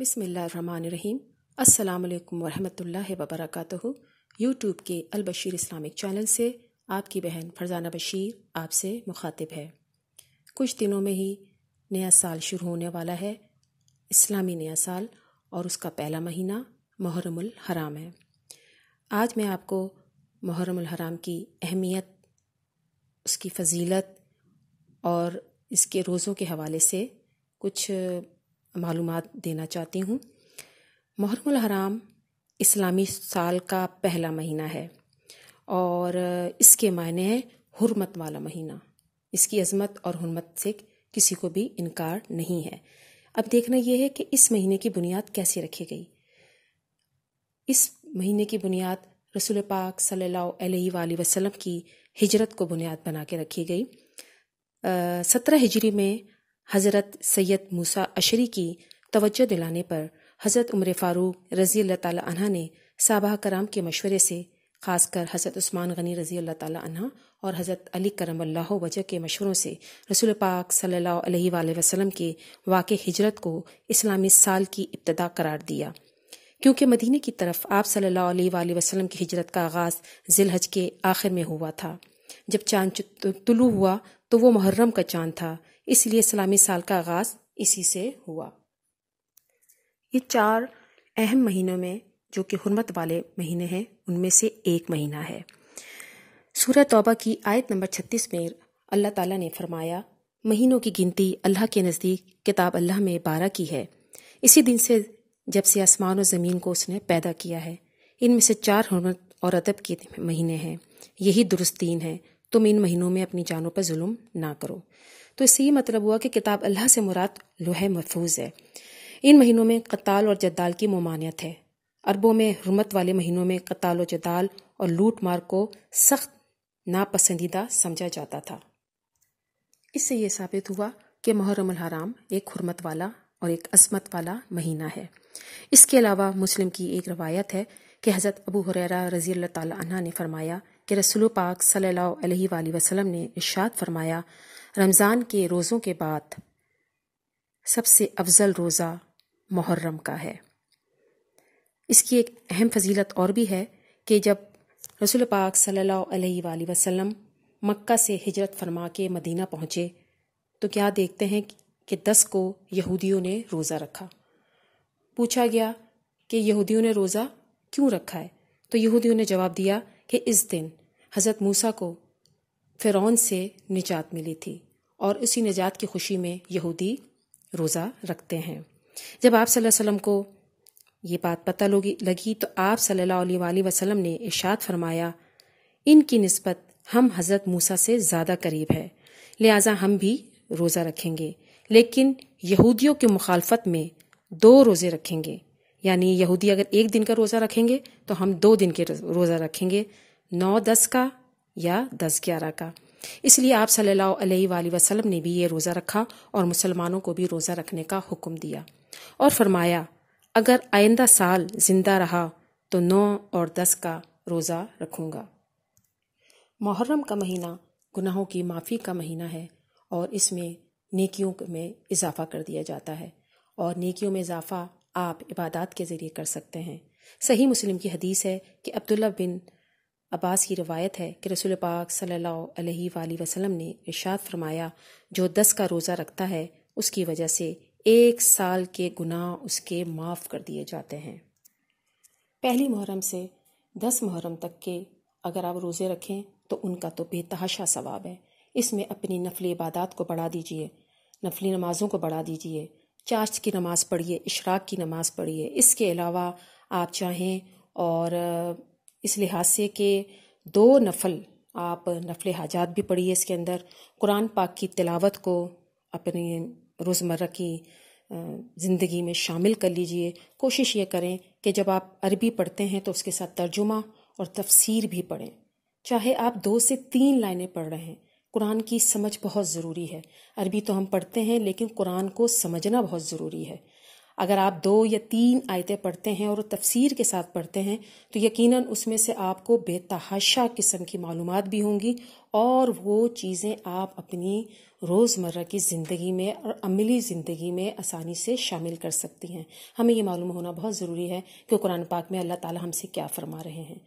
بسم اللہ الرحمن الرحیم السلام علیکم ورحمۃ اللہ وبرکاتہ یوٹیوب کے البشیر اسلامک چینل سے آپ کی بہن فرزانہ بشیر آپ سے مخاطب ہے کچھ دنوں میں ہی نیا سال شروع ہونے والا ہے اسلامی نیا سال اور اس کا پہلا مہینہ محرم الحرام ہے آج میں آپ کو محرم الحرام کی اہمیت اس کی فضیلت اور اس کے روزوں کے حوالے سے کچھ معلومات دینا چاہتی ہوں محرم الحرام اسلامی سال کا پہلا مہینہ ہے اور اس کے معنی ہے حرمت والا مہینہ اس کی عظمت اور حرمت سے کسی کو بھی انکار نہیں ہے اب دیکھنا یہ ہے کہ اس مہینے کی بنیاد کیسے رکھی گئی اس مہینے کی بنیاد رسول پاک صلی اللہ علیہ وآلہ وسلم کی ہجرت کو بنیاد بنا کے رکھی گئی سترہ ہجری میں حضرت سید موسا اشری کی توجہ دلانے پر حضرت عمر فاروق رضی اللہ تعالیٰ عنہ نے صابہ کرام کے مشورے سے خاص کر حضرت عثمان غنی رضی اللہ تعالیٰ عنہ اور حضرت علی کرم اللہ وجہ کے مشوروں سے رسول پاک صلی اللہ علیہ وآلہ وسلم کے واقع ہجرت کو اسلامی سال کی ابتدا قرار دیا کیونکہ مدینہ کی طرف آپ صلی اللہ علیہ وآلہ وسلم کی ہجرت کا آغاز ذی الحج کے آخر میں ہوا تھا جب چاند طلوع ہوا تو وہ محرم کا چاند تھا اس لیے سلامی سال کا آغاز اسی سے ہوا یہ چار اہم مہینوں میں جو کہ حرمت والے مہینے ہیں ان میں سے ایک مہینہ ہے سورہ توبہ کی آیت نمبر چھتیس میں اللہ تعالیٰ نے فرمایا مہینوں کی گنتی اللہ کے نزدیک کتاب اللہ میں بارہ کی ہے اسی دن سے جب سے آسمان و زمین کو اس نے پیدا کیا ہے ان میں سے چار حرمت اور ادب کے مہینے ہیں یہی درستین ہے تم ان مہینوں میں اپنی جانوں پر ظلم نہ کرو تو اس سے یہ مطلب ہوا کہ کتاب اللہ سے مراد لوہے محفوظ ہے ان مہینوں میں قتال اور جدال کی ممانعت ہے عربوں میں حرمت والے مہینوں میں قطال و جدال اور لوٹ مار کو سخت ناپسندیدہ سمجھا جاتا تھا اس سے یہ ثابت ہوا کہ محرم الحرام ایک حرمت والا اور ایک عصمت والا مہینہ ہے اس کے علاوہ مسلم کی ایک روایت ہے کہ حضرت ابو حریرہ رضی اللہ تعالیٰ عنہ نے فرمایا کہ رسول پاک صلی اللہ علیہ وآلہ وسلم نے ارشاد فرمایا رمضان کے روزوں کے بعد سب سے افضل روزہ محرم کا ہے اس کی ایک اہم فضیلت اور بھی ہے کہ جب رسول پاک صلی اللہ علیہ وآلہ وسلم مکہ سے ہجرت فرما کے مدینہ پہنچے تو کیا دیکھتے ہیں کہ دس کو یہودیوں نے روزہ رکھا پوچھا گیا کہ یہودیوں نے روزہ کیوں رکھا ہے تو یہودیوں نے جواب دیا کہ اس دن حضرت موسیٰ کو فرعون سے نجات ملی تھی اور اسی نجات کی خوشی میں یہودی روزہ رکھتے ہیں جب آپ صلی اللہ علیہ وسلم کو یہ بات پتہ لگی تو آپ صلی اللہ علیہ وآلہ وسلم نے ارشاد فرمایا ان کی نسبت ہم حضرت موسیٰ سے زیادہ قریب ہے لہٰذا ہم بھی روزہ رکھیں گے لیکن یہودیوں کے مخالفت میں دو روزے رکھیں گے یعنی یہودی اگر ایک دن کا روزہ رکھیں گے تو ہم دو دن کے روزہ رکھیں گے نو دس کا یا دس گیارہ کا اس لیے آپ صلی اللہ علیہ وآلہ وسلم نے بھی یہ روزہ رکھا اور مسلمانوں کو بھی روزہ رکھنے کا حکم دیا اور فرمایا اگر آئندہ سال زندہ رہا تو نو اور دس کا روزہ رکھوں گا محرم کا مہینہ گناہوں کی معافی کا مہینہ ہے اور اس میں نیکیوں میں اضافہ کر دیا جاتا ہے اور نیکیوں میں اضافہ آپ عبادات کے ذریعے کر سکتے ہیں صحیح مسلم کی حدیث ہے کہ عبداللہ بن عباس کی روایت ہے کہ رسول پاک صلی اللہ علیہ وآلہ وسلم نے ارشاد فرمایا جو دس کا روزہ رکھتا ہے اس کی وجہ سے ایک سال کے گناہ اس کے معاف کر دیے جاتے ہیں پہلی محرم سے دس محرم تک کے اگر آپ روزے رکھیں تو ان کا تو تحاشا ثواب ہے اس میں اپنی نفلی عبادات کو بڑھا دیجئے نفلی نمازوں کو بڑھا دیجئے چاشت کی نماز پڑھیے اشراق کی نماز پڑھیے اس کے علاوہ آپ چاہیں اور اس لحاظ سے کہ دو نفل آپ نفل حاجات بھی پڑھیے اس کے اندر قرآن پاک کی تلاوت کو اپنی روزمرہ کی زندگی میں شامل کر لیجئے کوشش یہ کریں کہ جب آپ عربی پڑھتے ہیں تو اس کے ساتھ ترجمہ اور تفسیر بھی پڑھیں چاہے آپ دو سے تین لائنیں پڑھ رہے ہیں قرآن کی سمجھ بہت ضروری ہے عربی تو ہم پڑھتے ہیں لیکن قرآن کو سمجھنا بہت ضروری ہے اگر آپ دو یا تین آیتیں پڑھتے ہیں اور تفسیر کے ساتھ پڑھتے ہیں تو یقیناً اس میں سے آپ کو بے تحاشا قسم کی معلومات بھی ہوں گی اور وہ چیزیں آپ اپنی روزمرہ کی زندگی میں اور عملی زندگی میں آسانی سے شامل کر سکتی ہیں ہمیں یہ معلوم ہونا بہت ضروری ہے کہ قرآن پاک میں اللہ تعالیٰ ہم سے کیا فرما رہے ہیں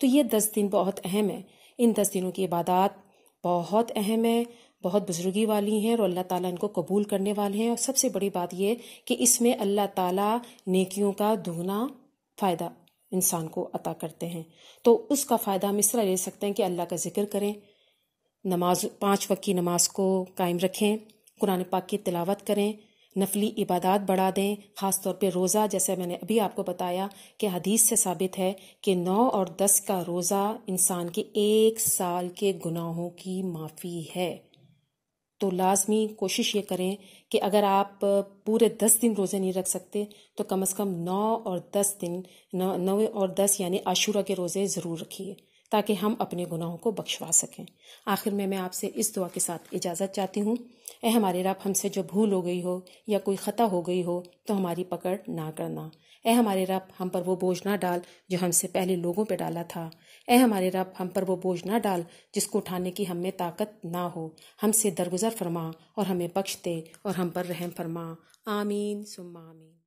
تو یہ دس دن بہت اہم ہے ان دس دنوں کی عبادات بہت اہم ہے بہت بزرگی والی ہیں اور اللہ تعالیٰ ان کو قبول کرنے والے ہیں اور سب سے بڑی بات یہ کہ اس میں اللہ تعالیٰ نیکیوں کا دھونا فائدہ انسان کو عطا کرتے ہیں تو اس کا فائدہ ہم اس طرح لے سکتے ہیں کہ اللہ کا ذکر کریں نماز پانچ وقت کی نماز کو قائم رکھیں قرآن پاک کی تلاوت کریں نفلی عبادات بڑھا دیں خاص طور پہ روزہ جیسے میں نے ابھی آپ کو بتایا کہ حدیث سے ثابت ہے کہ نو اور دس کا روزہ انسان کے ایک سال کے گناہوں کی معافی ہے تو لازمی کوشش یہ کریں کہ اگر آپ پورے دس دن روزے نہیں رکھ سکتے تو کم از کم نو اور دس دن نو اور دس یعنی عاشورہ کے روزے ضرور رکھیے تاکہ ہم اپنے گناہوں کو بخشوا سکیں آخر میں میں آپ سے اس دعا کے ساتھ اجازت چاہتی ہوں اے ہمارے رب ہم سے جو بھول ہو گئی ہو یا کوئی خطا ہو گئی ہو تو ہماری پکڑ نہ کرنا اے ہمارے رب ہم پر وہ بوجھ نہ ڈال جو ہم سے پہلے لوگوں پہ ڈالا تھا اے ہمارے رب ہم پر وہ بوجھ نہ ڈال جس کو اٹھانے کی ہم میں طاقت نہ ہو ہم سے درگزر فرما اور ہمیں بخش دے اور ہم پر رحم فرما آمین سم آمین